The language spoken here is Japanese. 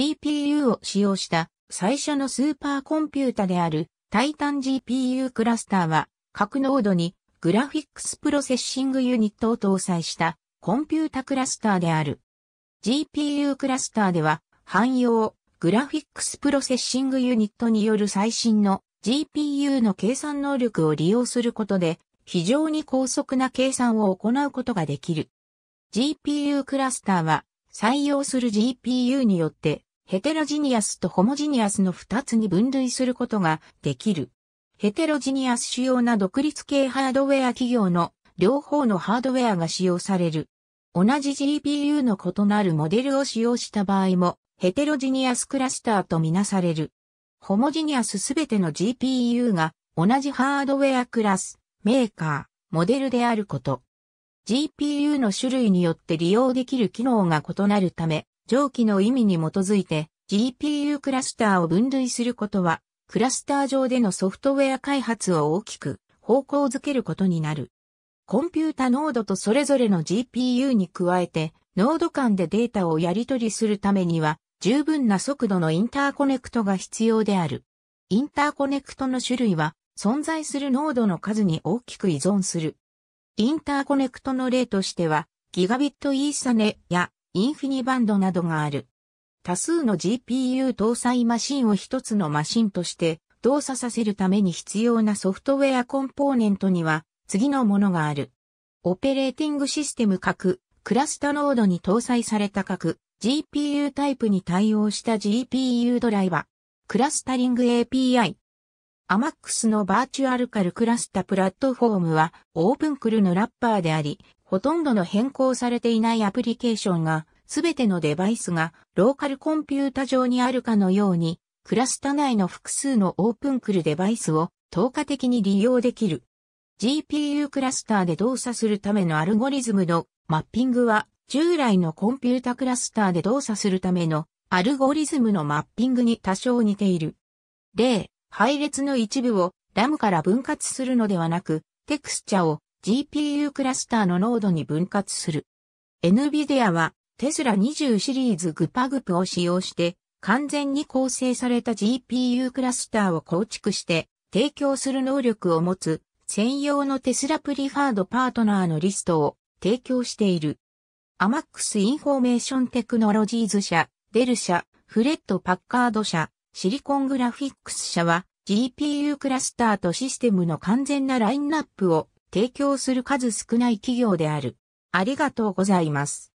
GPU を使用した最初のスーパーコンピュータであるタイタン GPU クラスターは各ノードにグラフィックスプロセッシングユニットを搭載したコンピュータクラスターである。GPU クラスターでは汎用グラフィックスプロセッシングユニットによる最新の GPU の計算能力を利用することで非常に高速な計算を行うことができる。GPU クラスターは採用する GPU によってヘテロジニアスとホモジニアスの二つに分類することができる。ヘテロジニアス主要な独立系ハードウェア企業の両方のハードウェアが使用される。同じ GPU の異なるモデルを使用した場合も、ヘテロジニアスクラスターとみなされる。ホモジニアスすべての GPU が同じハードウェアクラス、メーカー、モデルであること。GPU の種類によって利用できる機能が異なるため、上記の意味に基づいて GPU クラスターを分類することは、クラスター上でのソフトウェア開発を大きく方向づけることになる。コンピュータノードとそれぞれの GPU に加えて、ノード間でデータをやり取りするためには、十分な速度のインターコネクトが必要である。インターコネクトの種類は、存在するノードの数に大きく依存する。インターコネクトの例としては、ギガビットイーサネやインフィニバンドなどがある。多数の GPU 搭載マシンを一つのマシンとして動作させるために必要なソフトウェアコンポーネントには次のものがある。オペレーティングシステム核、クラスタノードに搭載された核、GPU タイプに対応した GPU ドライバー、クラスタリング API。AMAX のバーチュアルカルクラスタプラットフォームはオープンクルのラッパーであり、ほとんどの変更されていないアプリケーションが、すべてのデバイスがローカルコンピュータ上にあるかのように、クラスタ内の複数のオープンクルデバイスを透過的に利用できる。GPU クラスターで動作するためのアルゴリズムのマッピングは従来のコンピュータクラスターで動作するためのアルゴリズムのマッピングに多少似ている。例、配列の一部をラムから分割するのではなく、テクスチャを GPU クラスターのノードに分割する。NVIDIA はテスラ20シリーズグパグプを使用して完全に構成された GPU クラスターを構築して提供する能力を持つ専用のテスラプリファードパートナーのリストを提供している。アマックスインフォーメーションテクノロジーズ社、デル社、フレッドパッカード社、シリコングラフィックス社は GPU クラスターとシステムの完全なラインナップを提供する数少ない企業である。ありがとうございます。